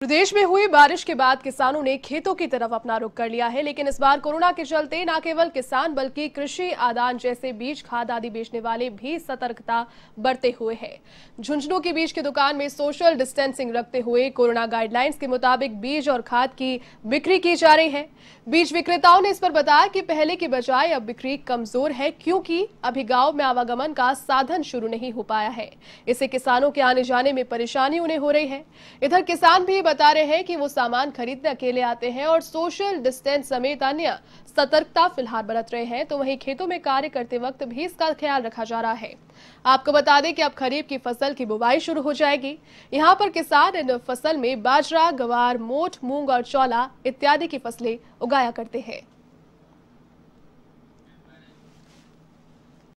प्रदेश में हुई बारिश के बाद किसानों ने खेतों की तरफ अपना रुख कर लिया है लेकिन इस बार कोरोना के चलते न केवल किसान बल्कि कृषि आदान जैसे बीज खाद आदि बेचने वाले भी सतर्कता बरते हुए हैं झुंझुनू की बीज की दुकान में सोशल डिस्टेंसिंग रखते हुए कोरोना गाइडलाइंस के मुताबिक बीज और खाद की बिक्री की जा रही है बीज विक्रेताओं ने इस पर बताया कि पहले के बजाय अब बिक्री कमजोर है क्योंकि अभी गाँव में आवागमन का साधन शुरू नहीं हो पाया है इससे किसानों के आने जाने में परेशानी उन्हें हो रही है इधर किसान भी बता रहे हैं कि वो सामान खरीदने अकेले आते हैं और सोशल डिस्टेंस समेत अन्य सतर्कता फिलहाल बरत रहे हैं तो वहीं खेतों में कार्य करते वक्त भी इसका ख्याल रखा जा रहा है आपको बता दें कि अब खरीफ की फसल की बुवाई शुरू हो जाएगी यहाँ पर किसान इन फसल में बाजरा गवार मोट मूंग और चौला इत्यादि की फसलें उगाया करते हैं